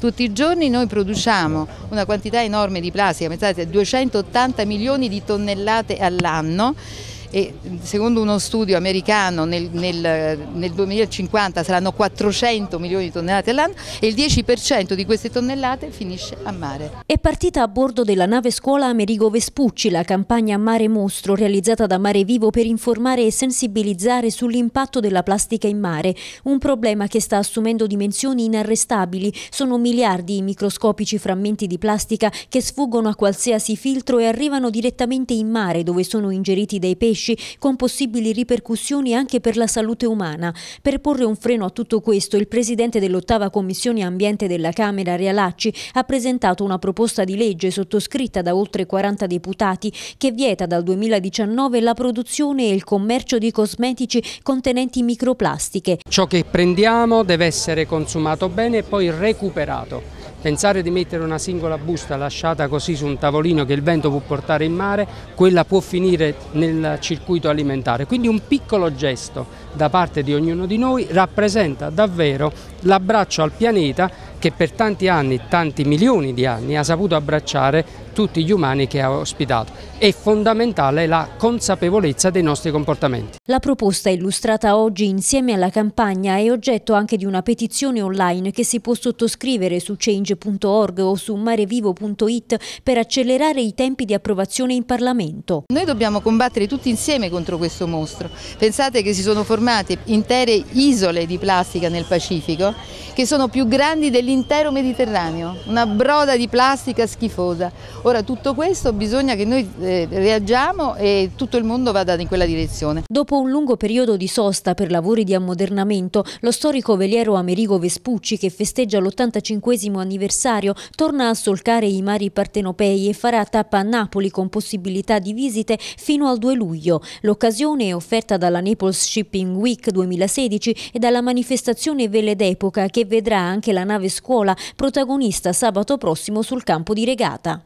Tutti i giorni noi produciamo una quantità enorme di plastica, pensate 280 milioni di tonnellate all'anno e secondo uno studio americano nel, nel, nel 2050 saranno 400 milioni di tonnellate all'anno e il 10% di queste tonnellate finisce a mare. È partita a bordo della nave scuola Amerigo Vespucci la campagna Mare Mostro realizzata da Mare Vivo per informare e sensibilizzare sull'impatto della plastica in mare, un problema che sta assumendo dimensioni inarrestabili, sono miliardi i microscopici frammenti di plastica che sfuggono a qualsiasi filtro e arrivano direttamente in mare dove sono ingeriti dai pesci pesci, con possibili ripercussioni anche per la salute umana. Per porre un freno a tutto questo, il presidente dell'ottava Commissione Ambiente della Camera, Realacci, ha presentato una proposta di legge sottoscritta da oltre 40 deputati che vieta dal 2019 la produzione e il commercio di cosmetici contenenti microplastiche. Ciò che prendiamo deve essere consumato bene e poi recuperato. Pensare di mettere una singola busta lasciata così su un tavolino che il vento può portare in mare, quella può finire nel circuito alimentare. Quindi un piccolo gesto da parte di ognuno di noi rappresenta davvero l'abbraccio al pianeta che per tanti anni, tanti milioni di anni ha saputo abbracciare tutti gli umani che ha ospitato. È fondamentale la consapevolezza dei nostri comportamenti. La proposta illustrata oggi insieme alla campagna è oggetto anche di una petizione online che si può sottoscrivere su change.org o su marevivo.it per accelerare i tempi di approvazione in Parlamento. Noi dobbiamo combattere tutti insieme contro questo mostro. Pensate che si sono formate intere isole di plastica nel Pacifico che sono più grandi dell'intero Mediterraneo, una broda di plastica schifosa. Ora tutto questo bisogna che noi eh, reagiamo e tutto il mondo vada in quella direzione. Dopo un lungo periodo di sosta per lavori di ammodernamento, lo storico veliero Amerigo Vespucci, che festeggia l'85 anniversario, torna a solcare i mari partenopei e farà tappa a Napoli con possibilità di visite fino al 2 luglio. L'occasione è offerta dalla Naples Shipping Week 2016 e dalla manifestazione Vele d'Epoca che vedrà anche la nave scuola protagonista sabato prossimo sul campo di regata.